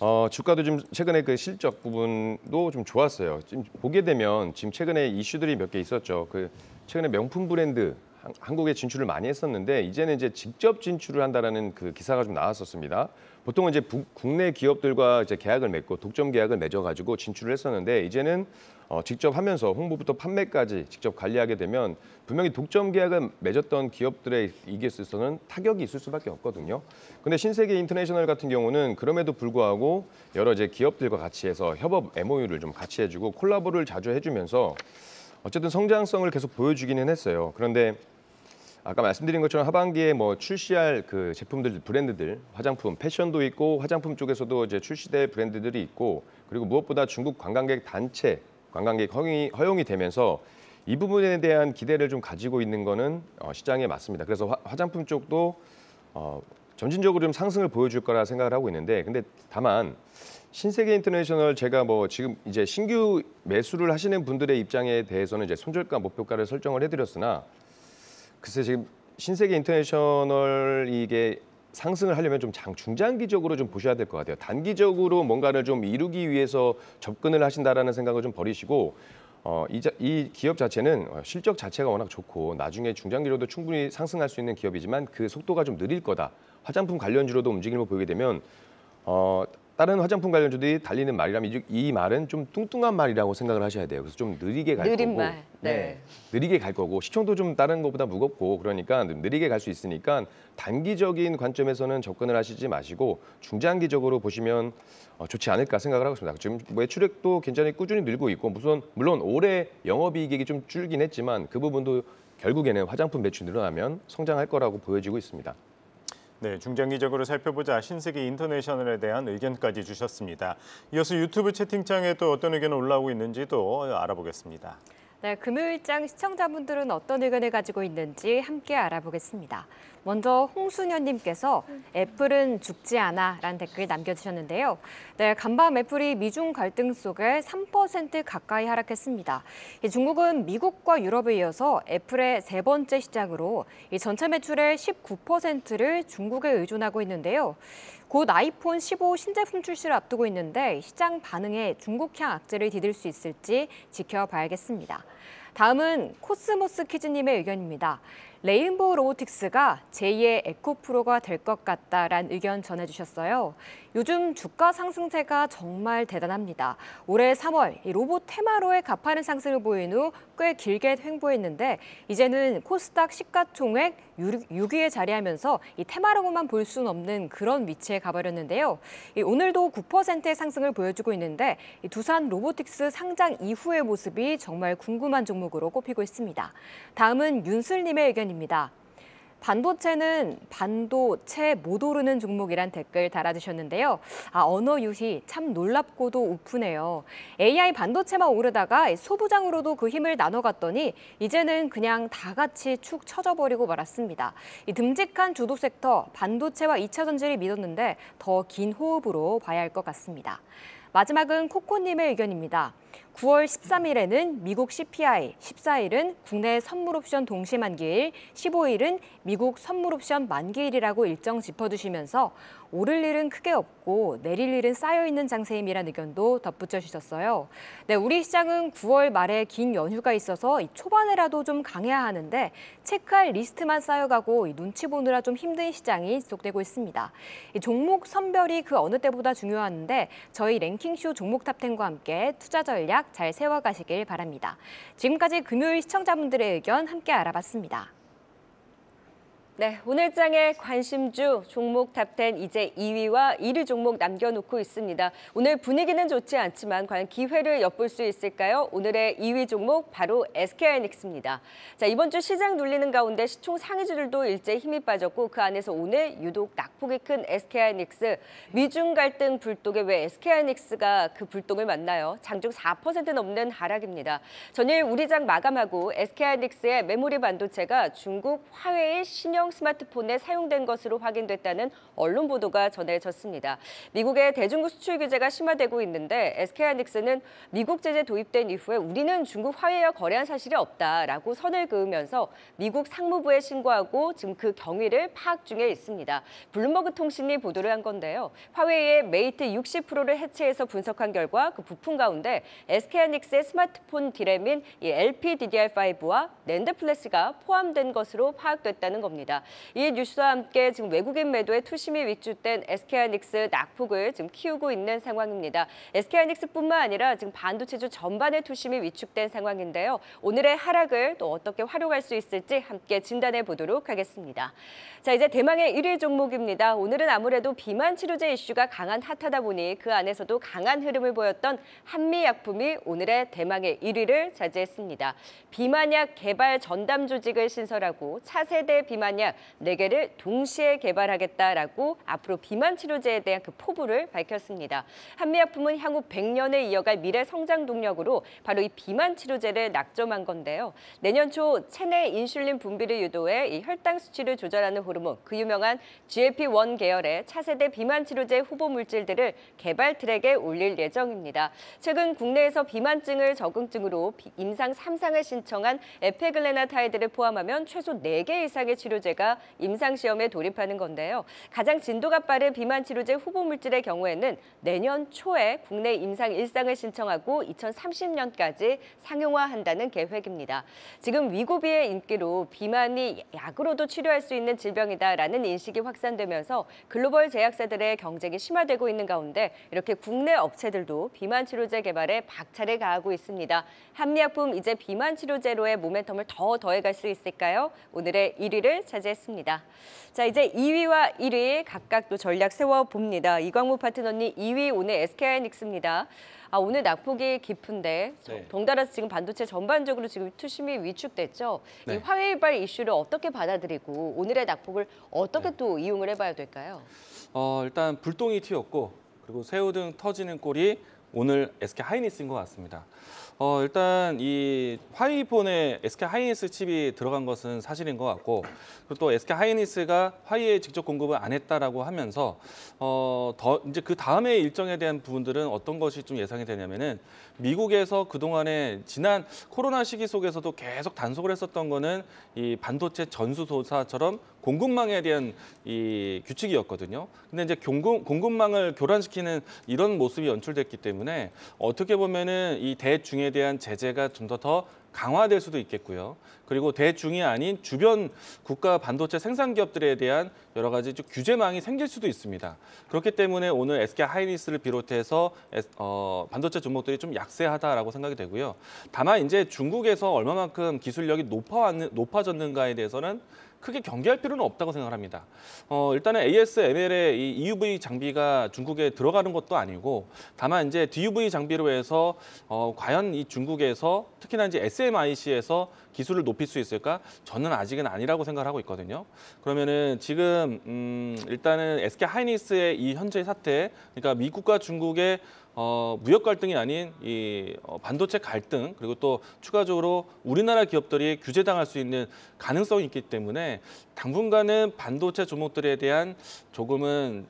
어, 주가도 좀 최근에 그 실적 부분도 좀 좋았어요. 지금 보게 되면 지금 최근에 이슈들이 몇 개 있었죠. 그 최근에 명품 브랜드 한, 한국에 진출을 많이 했었는데 이제는 이제 직접 진출을 한다라는 그 기사가 좀 나왔었습니다. 보통은 이제 부, 국내 기업들과 이제 계약을 맺고 독점 계약을 맺어가지고 진출을 했었는데 이제는 어, 직접 하면서 홍보부터 판매까지 직접 관리하게 되면 분명히 독점 계약을 맺었던 기업들의 이익에 있어서는 타격이 있을 수밖에 없거든요. 근데 신세계 인터내셔널 같은 경우는 그럼에도 불구하고 여러 이제 기업들과 같이 해서 협업 MOU를 좀 같이 해주고 콜라보를 자주 해주면서 어쨌든 성장성을 계속 보여주기는 했어요. 그런데 아까 말씀드린 것처럼 하반기에 뭐 출시할 그 제품들 브랜드들 화장품 패션도 있고 화장품 쪽에서도 이제 출시될 브랜드들이 있고 그리고 무엇보다 중국 관광객 단체 관광객 허용이, 허용이 되면서 이 부분에 대한 기대를 좀 가지고 있는 거는 어, 시장에 맞습니다. 그래서 화, 장품 쪽도 어, 점진적으로 좀 상승을 보여줄 거라 생각을 하고 있는데 근데 다만 신세계 인터내셔널 제가 뭐 지금 이제 신규 매수를 하시는 분들의 입장에 대해서는 이제 손절가 목표가를 설정을 해드렸으나 글쎄 지금 신세계 인터내셔널 이게 상승을 하려면 좀 장, 중장기적으로 좀 보셔야 될 것 같아요. 단기적으로 뭔가를 좀 이루기 위해서 접근을 하신다라는 생각을 좀 버리시고 어, 이, 자, 이 기업 자체는 어, 실적 자체가 워낙 좋고 나중에 중장기로도 충분히 상승할 수 있는 기업이지만 그 속도가 좀 느릴 거다. 화장품 관련주로도 움직임을 보이게 되면 어, 다른 화장품 관련주들이 달리는 말이라면 이, 이, 말은 좀 뚱뚱한 말이라고 생각을 하셔야 돼요. 그래서 좀 느리게 갈 느린 거고. 말. 네. 네. 느리게 갈 거고 시총도 좀 다른 것보다 무겁고 그러니까 느리게 갈 수 있으니까 단기적인 관점에서는 접근을 하시지 마시고 중장기적으로 보시면 어, 좋지 않을까 생각을 하고 있습니다. 지금 매출액도 굉장히 꾸준히 늘고 있고 무슨 물론 올해 영업이익이 좀 줄긴 했지만 그 부분도 결국에는 화장품 매출 늘어나면 성장할 거라고 보여지고 있습니다. 네, 중장기적으로 살펴보자 신세계 인터내셔널에 대한 의견까지 주셨습니다. 이어서 유튜브 채팅창에 또 어떤 의견 이 올라오고 있는지도 알아보겠습니다. 네, 금요일장 시청자분들은 어떤 의견을 가지고 있는지 함께 알아보겠습니다. 먼저 홍순현님께서 애플은 죽지 않아 라는 댓글 남겨주셨는데요. 네, 간밤 애플이 미중 갈등 속에 3% 가까이 하락했습니다. 중국은 미국과 유럽에 이어서 애플의 세 번째 시장으로 전체 매출의 19%를 중국에 의존하고 있는데요. 곧 아이폰 15 신제품 출시를 앞두고 있는데 시장 반응에 중국향 악재를 디딜 수 있을지 지켜봐야겠습니다. 다음은 코스모스 퀴즈님의 의견입니다. 레인보우 로보틱스가 제2의 에코프로가 될 것 같다란 의견 전해주셨어요. 요즘 주가 상승세가 정말 대단합니다. 올해 3월 로봇 테마로의 가파른 상승을 보인 후 꽤 길게 횡보했는데 이제는 코스닥 시가총액 6위에 자리하면서 이 테마로만 볼 수는 없는 그런 위치에 가버렸는데요. 오늘도 9%의 상승을 보여주고 있는데 두산 로보틱스 상장 이후의 모습이 정말 궁금한 종목으로 꼽히고 있습니다. 다음은 윤슬님의 의견입니다. 반도체는 반도체 못 오르는 종목이란 댓글 달아주셨는데요. 아, 언어 유희 참 놀랍고도 우프네요. AI 반도체만 오르다가 소부장으로도 그 힘을 나눠갔더니 이제는 그냥 다 같이 축 처져버리고 말았습니다. 이 듬직한 주도 섹터 반도체와 2차 전지를 믿었는데 더 긴 호흡으로 봐야 할 것 같습니다. 마지막은 코코님의 의견입니다. 9월 13일에는 미국 CPI, 14일은 국내 선물옵션 동시 만기일, 15일은 미국 선물옵션 만기일이라고 일정 짚어두시면서 오를 일은 크게 없고 내릴 일은 쌓여있는 장세임이라는 의견도 덧붙여 주셨어요. 네, 우리 시장은 9월 말에 긴 연휴가 있어서 초반에라도 좀 강해야 하는데 체크할 리스트만 쌓여가고 눈치 보느라 좀 힘든 시장이 지속되고 있습니다. 종목 선별이 그 어느 때보다 중요한데 저희 랭킹쇼 종목 탑텐과 함께 투자 전략 잘 세워가시길 바랍니다. 지금까지 금요일 시청자분들의 의견 함께 알아봤습니다. 네, 오늘장의 관심주 종목 탑텐 이제 2위와 1위 종목 남겨놓고 있습니다. 오늘 분위기는 좋지 않지만 과연 기회를 엿볼 수 있을까요? 오늘의 2위 종목 바로 SK하이닉스입니다. 자, 이번 주 시장 눌리는 가운데 시총 상위주들도 일제 힘이 빠졌고 그 안에서 오늘 유독 낙폭이 큰 SK하이닉스 미중 갈등 불독에 왜 SK하이닉스가 그 불독을 만나요? 장중 4% 넘는 하락입니다. 전일 우리장 마감하고 SK하이닉스의 메모리 반도체가 중국 화웨이 신형 소형 스마트폰에 사용된 것으로 확인됐다는 언론 보도가 전해졌습니다. 미국의 대중국 수출 규제가 심화되고 있는데 SK하이닉스는 미국 제재 도입된 이후에 우리는 중국 화웨이와 거래한 사실이 없다라고 선을 그으면서 미국 상무부에 신고하고 지금 그 경위를 파악 중에 있습니다. 블룸버그 통신이 보도를 한 건데요. 화웨이의 메이트 60%를 해체해서 분석한 결과 그 부품 가운데 SK하이닉스의 스마트폰 디램인 LPDDR5와 랜드 플래시가 포함된 것으로 파악됐다는 겁니다. 있습니다. 이 뉴스와 함께 지금 외국인 매도에 투심이 위축된 SK하이닉스 낙폭을 지금 키우고 있는 상황입니다. SK하이닉스뿐만 아니라 지금 반도체주 전반의 투심이 위축된 상황인데요. 오늘의 하락을 또 어떻게 활용할 수 있을지 함께 진단해 보도록 하겠습니다. 자, 이제 대망의 1위 종목입니다. 오늘은 아무래도 비만 치료제 이슈가 강한 핫하다 보니 그 안에서도 강한 흐름을 보였던 한미약품이 오늘의 대망의 1위를 차지했습니다. 비만약 개발 전담 조직을 신설하고 차세대 비만약 한약 4개를 동시에 개발하겠다라고 앞으로 비만 치료제에 대한 그 포부를 밝혔습니다. 한미약품은 향후 100년에 이어갈 미래 성장 동력으로 바로 이 비만 치료제를 낙점한 건데요. 내년 초 체내 인슐린 분비를 유도해 이 혈당 수치를 조절하는 호르몬, 그 유명한 GLP-1 계열의 차세대 비만 치료제 후보 물질들을 개발 트랙에 올릴 예정입니다. 최근 국내에서 비만증을 적응증으로 임상 3상을 신청한 에페글레나타이드를 포함하면 최소 4개 이상의 치료제가 제가 임상시험에 돌입하는 건데요. 가장 진도가 빠른 비만치료제 후보물질의 경우에는 내년 초에 국내 임상 일상을 신청하고 2030년까지 상용화한다는 계획입니다. 지금 위고비의 인기로 비만이 약으로도 치료할 수 있는 질병이다라는 인식이 확산되면서 글로벌 제약사들의 경쟁이 심화되고 있는 가운데 이렇게 국내 업체들도 비만 치료제 개발에 박차를 가하고 있습니다. 한미약품 이제 비만 치료제로의 모멘텀을 더 더해갈 수 있을까요? 오늘의 1위를 찾아 차지했습니다. 자 이제 2위와 1위 각각 또 전략 세워봅니다. 이광무 파트너님 2위 오늘 SK하이닉스입니다. 아, 오늘 낙폭이 깊은데 네. 동달아서 지금 반도체 전반적으로 지금 투심이 위축됐죠. 네. 이 화웨이발 이슈를 어떻게 받아들이고 오늘의 낙폭을 어떻게 네. 또 이용을 해봐야 될까요? 어, 일단 불똥이 튀었고 그리고 새우등 터지는 꼴이 오늘 SK 하이닉스인 것 같습니다. 어, 일단 이 화이폰에 SK 하이닉스 칩이 들어간 것은 사실인 것 같고 그리고 또 SK 하이닉스가 화이에 직접 공급을 안 했다라고 하면서 어, 더 이제 그다음에 일정에 대한 부분들은 어떤 것이 좀 예상이 되냐면은 미국에서 그동안에 지난 코로나 시기 속에서도 계속 단속을 했었던 거는 이 반도체 전수조사처럼 공급망에 대한 이 규칙이었거든요. 근데 이제 공급, 공급망을 교란시키는 이런 모습이 연출됐기 때문에 어떻게 보면은 이 대중에 대한 제재가 좀 더 더 강화될 수도 있겠고요. 그리고 대중이 아닌 주변 국가 반도체 생산 기업들에 대한 여러 가지 좀 규제망이 생길 수도 있습니다. 그렇기 때문에 오늘 SK 하이닉스를 비롯해서 어, 반도체 종목들이 좀 약세하다라고 생각이 되고요. 다만 이제 중국에서 얼마만큼 기술력이 높아왔는, 높아졌는가에 대해서는 크게 경계할 필요는 없다고 생각합니다. 어, 일단은 ASML의 이 EUV 장비가 중국에 들어가는 것도 아니고 다만 이제 DUV 장비로 해서 어, 과연 이 중국에서 특히나 이제 SMIC에서 기술을 높일 수 있을까? 저는 아직은 아니라고 생각하고 있거든요. 그러면은 지금 음, 일단은 SK 하이닉스의 이 현재 사태, 그러니까 미국과 중국의 어, 무역 갈등이 아닌 이 어, 반도체 갈등 그리고 또 추가적으로 우리나라 기업들이 규제당할 수 있는 가능성이 있기 때문에 당분간은 반도체 종목들에 대한 조금은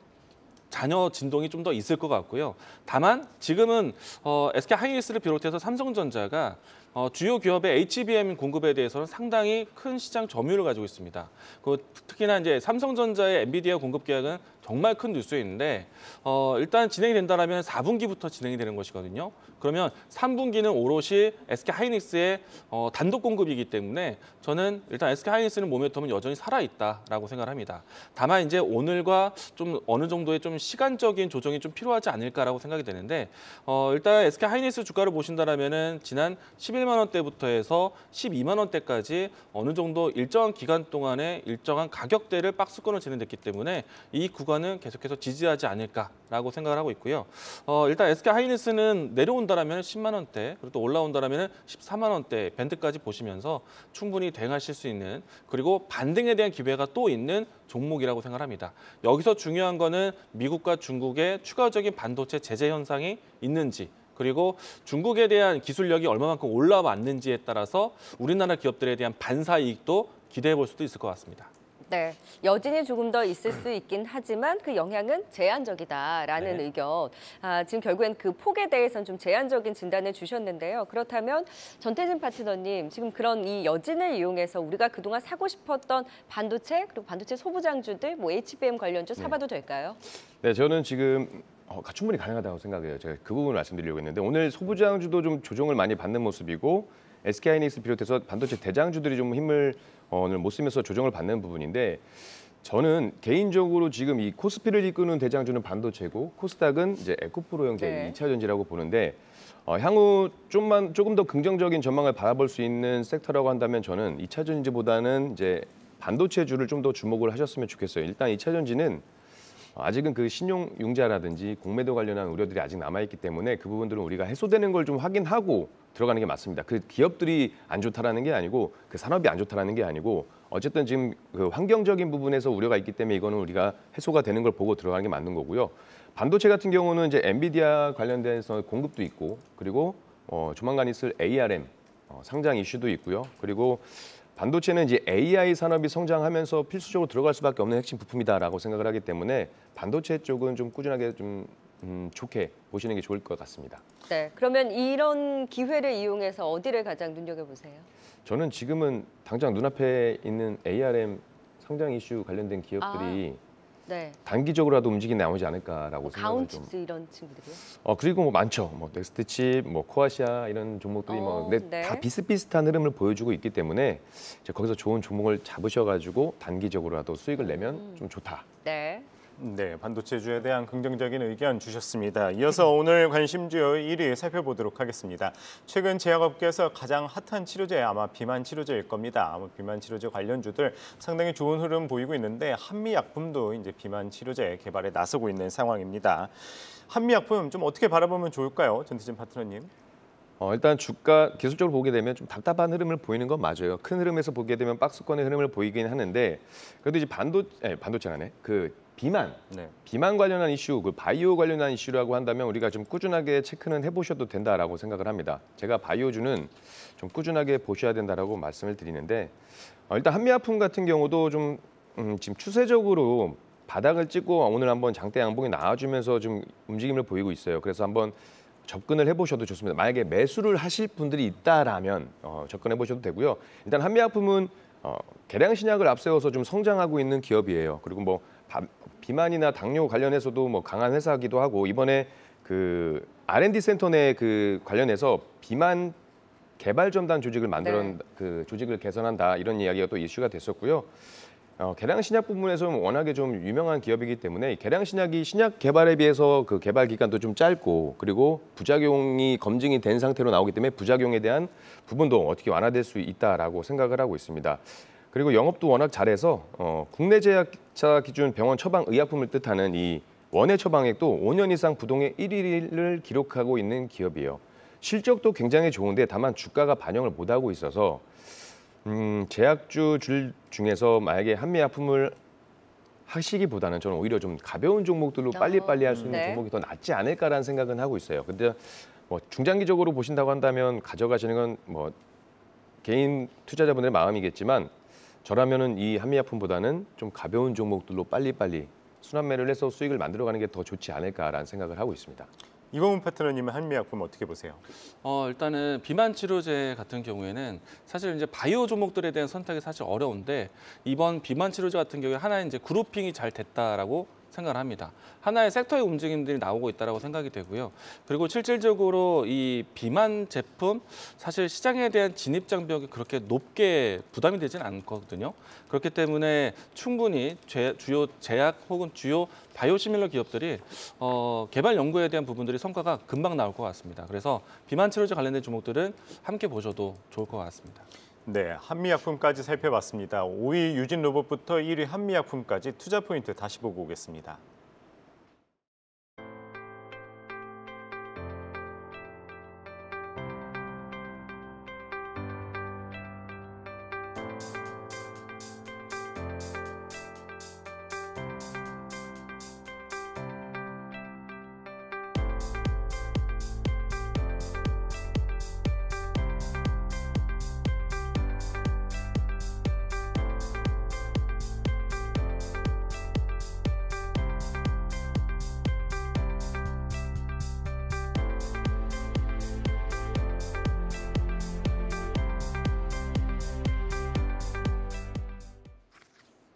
잔여 진동이 좀 더 있을 것 같고요. 다만 지금은 어, SK 하이닉스를 비롯해서 삼성전자가 어, 주요 기업의 HBM 공급에 대해서는 상당히 큰 시장 점유율을 가지고 있습니다. 그, 특히나 이제 삼성전자의 엔비디아 공급 계약은 정말 큰 뉴스인데 어, 일단 진행이 된다면 4분기부터 진행이 되는 것이거든요. 그러면 3분기는 오롯이 SK하이닉스의 어, 단독 공급이기 때문에 저는 일단 SK하이닉스는 모멘텀은 여전히 살아있다라고 생각합니다. 다만 이제 오늘과 좀 어느 정도의 좀 시간적인 조정이 좀 필요하지 않을까라고 생각이 되는데 어, 일단 SK하이닉스 주가를 보신다면 지난 11만 원대부터 해서 12만 원대까지 어느 정도 일정한 기간 동안에 일정한 가격대를 박스권을 진행됐기 때문에 이 구간 정권은 계속해서 지지하지 않을까라고 생각을 하고 있고요. 어, 일단 SK 하이닉스는 내려온다라면 10만 원대, 그리고 또 올라온다라면 14만 원대 밴드까지 보시면서 충분히 대응하실 수 있는 그리고 반등에 대한 기회가 또 있는 종목이라고 생각합니다. 여기서 중요한 거는 미국과 중국의 추가적인 반도체 제재 현상이 있는지 그리고 중국에 대한 기술력이 얼마만큼 올라왔는지에 따라서 우리나라 기업들에 대한 반사 이익도 기대해 볼 수도 있을 것 같습니다. 네, 여진이 조금 더 있을 수 있긴 하지만 그 영향은 제한적이다라는 네. 의견. 아, 지금 결국엔 그 폭에 대해서는 좀 제한적인 진단을 주셨는데요. 그렇다면 전태진 파트너님, 지금 그런 이 여진을 이용해서 우리가 그동안 사고 싶었던 반도체, 그리고 반도체 소부장주들, 뭐 HBM 관련주 네. 사봐도 네. 될까요? 네, 저는 지금 어, 갖춤분히 가능하다고 생각해요. 제가 그 부분을 말씀드리려고 했는데 오늘 소부장주도 좀 조정을 많이 받는 모습이고 SK하이닉스 비롯해서 반도체 대장주들이 좀 힘을 어, 오늘 못 쓰면서 조정을 받는 부분인데 저는 개인적으로 지금 이 코스피를 이끄는 대장주는 반도체고 코스닥은 이제 에코프로 형제 네. 2차 전지라고 보는데 어, 향후 좀만 조금 더 긍정적인 전망을 바라볼 수 있는 섹터라고 한다면 저는 2차 전지보다는 이제 반도체주를 좀 더 주목을 하셨으면 좋겠어요. 일단 2차 전지는 아직은 그 신용 융자라든지 공매도 관련한 우려들이 아직 남아 있기 때문에 그 부분들은 우리가 해소되는 걸 좀 확인하고 들어가는 게 맞습니다. 그 기업들이 안 좋다라는 게 아니고 그 산업이 안 좋다라는 게 아니고 어쨌든 지금 그 환경적인 부분에서 우려가 있기 때문에 이거는 우리가 해소가 되는 걸 보고 들어가는 게 맞는 거고요. 반도체 같은 경우는 이제 엔비디아 관련돼서 공급도 있고 그리고 어, 조만간 있을 ARM 어, 상장 이슈도 있고요. 그리고 반도체는 이제 AI 산업이 성장하면서 필수적으로 들어갈 수밖에 없는 핵심 부품이다라고 생각을 하기 때문에 반도체 쪽은 좀 꾸준하게 좀 음, 좋게 보시는 게 좋을 것 같습니다. 네, 그러면 이런 기회를 이용해서 어디를 가장 눈여겨보세요? 저는 지금은 당장 눈앞에 있는 ARM 상장 이슈 관련된 기업들이 아, 네. 단기적으로라도 움직이 나오지 않을까라고 뭐 생각을 좀. 가온칩스 이런 친구들이요? 어 그리고 뭐 많죠. 뭐 넥스트칩, 뭐 코아시아 이런 종목들이 뭐 어, 뭐 네. 다 비슷비슷한 흐름을 보여주고 있기 때문에 거기서 좋은 종목을 잡으셔가지고 단기적으로라도 수익을 내면 음. 좀 좋다. 네. 네, 반도체주에 대한 긍정적인 의견 주셨습니다. 이어서 오늘 관심주요 1위 살펴보도록 하겠습니다. 최근 제약업계에서 가장 핫한 치료제 아마 비만 치료제일 겁니다. 아마 비만 치료제 관련주들 상당히 좋은 흐름 보이고 있는데 한미약품도 이제 비만 치료제 개발에 나서고 있는 상황입니다. 한미약품 좀 어떻게 바라보면 좋을까요? 전태진 파트너님. 어, 일단 주가 기술적으로 보게 되면 좀 답답한 흐름을 보이는 건 맞아요. 큰 흐름에서 보게 되면 박스권의 흐름을 보이긴 하는데 그래도 이제 반도 아니, 예, 반도체라네 그 비만, 네. 비만 관련한 이슈, 그 바이오 관련한 이슈라고 한다면 우리가 좀 꾸준하게 체크는 해보셔도 된다라고 생각을 합니다. 제가 바이오주는 좀 꾸준하게 보셔야 된다라고 말씀을 드리는데 어, 일단 한미아품 같은 경우도 좀 음, 지금 추세적으로 바닥을 찍고 오늘 한번 장대 양봉이 나와주면서 좀 움직임을 보이고 있어요. 그래서 한번 접근을 해보셔도 좋습니다. 만약에 매수를 하실 분들이 있다라면 어, 접근해보셔도 되고요. 일단 한미아품은 어, 개량 신약을 앞세워서 좀 성장하고 있는 기업이에요. 그리고 뭐 비만이나 당뇨 관련해서도 뭐 강한 회사기도 하고 이번에 그 R&D 센터 내그 관련해서 비만 개발 전단 조직을 만들어 네. 그 조직을 개선한다 이런 이야기가 또 이슈가 됐었고요. 어, 개량 신약 부분에서 뭐 워낙에 좀 유명한 기업이기 때문에 개량 신약이 신약 개발에 비해서 그 개발 기간도 좀 짧고 그리고 부작용이 검증이 된 상태로 나오기 때문에 부작용에 대한 부분도 어떻게 완화될 수 있다라고 생각을 하고 있습니다. 그리고 영업도 워낙 잘해서 어, 국내 제약차 기준 병원 처방 의약품을 뜻하는 이 원예 처방액도 5년 이상 부동의 1위를 기록하고 있는 기업이에요. 실적도 굉장히 좋은데 다만 주가가 반영을 못하고 있어서 음, 제약주 줄 중에서 만약에 한미약품을 하시기보다는 저는 오히려 좀 가벼운 종목들로 아, 빨리빨리 할 수 있는 네. 종목이 더 낫지 않을까라는 생각은 하고 있어요. 근데 뭐 중장기적으로 보신다고 한다면 가져가시는 건뭐 개인 투자자분들의 마음이겠지만 저라면은 이 한미약품보다는 좀 가벼운 종목들로 빨리빨리 순환매를 해서 수익을 만들어가는 게 더 좋지 않을까라는 생각을 하고 있습니다. 이범훈 파트너님은 한미약품 어떻게 보세요? 어, 일단은 비만 치료제 같은 경우에는 사실 이제 바이오 종목들에 대한 선택이 사실 어려운데 이번 비만 치료제 같은 경우에 하나의 이제 그룹핑이 잘 됐다라고 생각을 합니다. 하나의 섹터의 움직임들이 나오고 있다고 생각이 되고요. 그리고 실질적으로 이 비만 제품 사실 시장에 대한 진입 장벽이 그렇게 높게 부담이 되지 않거든요. 그렇기 때문에 충분히 제, 주요 제약 혹은 주요 바이오시밀러 기업들이 어, 개발 연구에 대한 부분들이 성과가 금방 나올 것 같습니다. 그래서 비만 치료제 관련된 종목들은 함께 보셔도 좋을 것 같습니다. 네, 한미약품까지 살펴봤습니다. 5위 유진 로봇부터 1위 한미약품까지 투자 포인트 다시 보고 오겠습니다.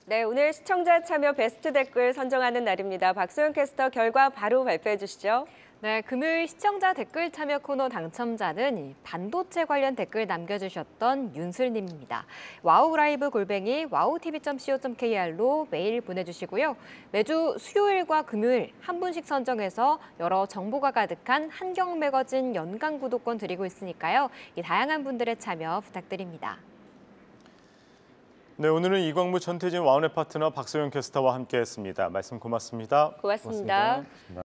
네, 오늘 시청자 참여 베스트 댓글 선정하는 날입니다. 박소영 캐스터 결과 바로 발표해 주시죠. 네, 금요일 시청자 댓글 참여 코너 당첨자는 반도체 관련 댓글 남겨주셨던 윤슬님입니다. 와우라이브 골뱅이 wowtv.co.kr로 메일 보내주시고요. 매주 수요일과 금요일 한 분씩 선정해서 여러 정보가 가득한 한경 매거진 연간 구독권 드리고 있으니까요. 이 다양한 분들의 참여 부탁드립니다. 네, 오늘은 이광무 전태진 와운의 파트너 박소영 캐스터와 함께했습니다. 말씀 고맙습니다. 고맙습니다. 고맙습니다. 습니다